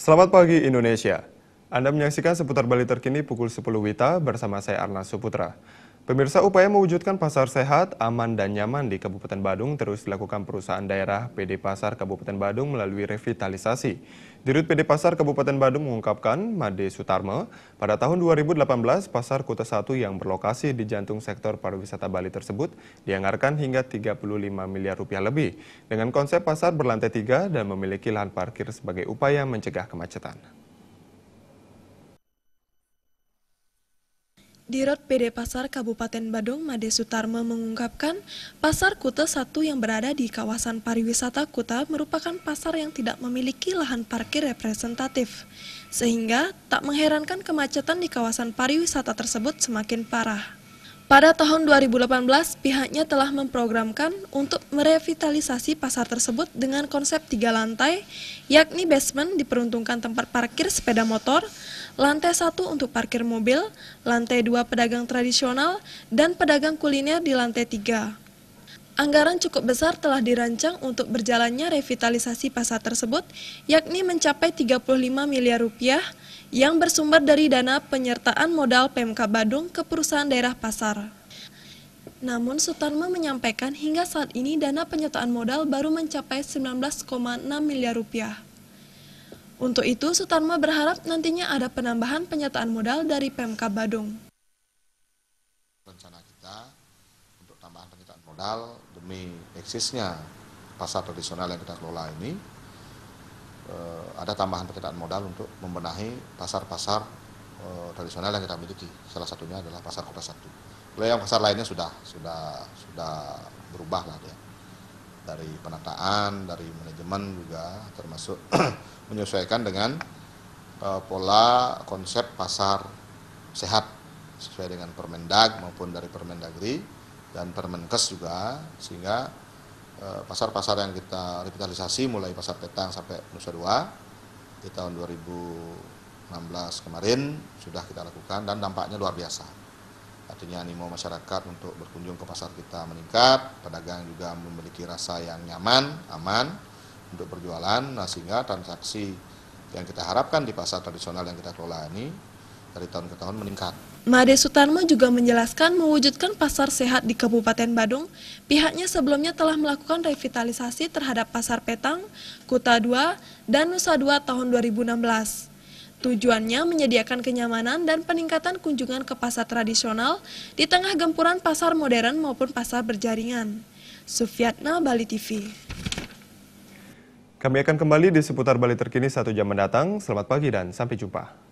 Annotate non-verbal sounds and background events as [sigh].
Selamat pagi Indonesia. Anda menyaksikan seputar Bali terkini pukul 10 WITA bersama saya Arna Suputra. Pemirsa, upaya mewujudkan pasar sehat, aman, dan nyaman di Kabupaten Badung terus dilakukan perusahaan daerah PD Pasar Kabupaten Badung melalui revitalisasi. Dirut PD Pasar Kabupaten Badung mengungkapkan, Made Sutarme, pada tahun 2018 pasar kota satu yang berlokasi di jantung sektor pariwisata Bali tersebut dianggarkan hingga 35 miliar rupiah lebih dengan konsep pasar berlantai tiga dan memiliki lahan parkir sebagai upaya mencegah kemacetan. Dirut PD Pasar Kabupaten Badung Made Sutarmo mengungkapkan, pasar Kuta 1 yang berada di kawasan pariwisata Kuta merupakan pasar yang tidak memiliki lahan parkir representatif. Sehingga tak mengherankan kemacetan di kawasan pariwisata tersebut semakin parah. Pada tahun 2018, pihaknya telah memprogramkan untuk merevitalisasi pasar tersebut dengan konsep tiga lantai, yakni basement diperuntukkan tempat parkir sepeda motor, lantai satu untuk parkir mobil, lantai dua pedagang tradisional, dan pedagang kuliner di lantai tiga. Anggaran cukup besar telah dirancang untuk berjalannya revitalisasi pasar tersebut, yakni mencapai 35 miliar rupiah yang bersumber dari dana penyertaan modal Pemkab Badung ke perusahaan daerah pasar. Namun Sutarma menyampaikan hingga saat ini dana penyertaan modal baru mencapai 19,6 miliar rupiah. Untuk itu, Sutarma berharap nantinya ada penambahan penyertaan modal dari Pemkab Badung. padahal demi eksisnya pasar tradisional yang kita kelola ini eh, ada tambahan penyertaan modal untuk membenahi pasar-pasar eh, tradisional yang kita miliki. Salah satunya adalah pasar kota satu. Kalau yang pasar lainnya sudah sudah sudah berubah lah dia. Dari penataan, dari manajemen juga termasuk [clears throat] menyesuaikan dengan eh, pola konsep pasar sehat sesuai dengan Permendag maupun dari Permendagri dan Permenkes juga sehingga eh, pasar-pasar yang kita revitalisasi mulai pasar Tetang sampai Nusa Dua di tahun 2016 kemarin sudah kita lakukan dan dampaknya luar biasa. Artinya animo masyarakat untuk berkunjung ke pasar kita meningkat, pedagang juga memiliki rasa yang nyaman, aman untuk berjualan, nah sehingga transaksi yang kita harapkan di pasar tradisional yang kita kelola ini dari tahun ke tahun meningkat. Made Sutarno juga menjelaskan mewujudkan pasar sehat di Kabupaten Badung, pihaknya sebelumnya telah melakukan revitalisasi terhadap Pasar Petang, Kuta 2, dan Nusa 2 tahun 2016. Tujuannya menyediakan kenyamanan dan peningkatan kunjungan ke pasar tradisional di tengah gempuran pasar modern maupun pasar berjaringan. Sufiatna, Bali TV. Kami akan kembali di seputar Bali terkini satu jam mendatang. Selamat pagi dan sampai jumpa.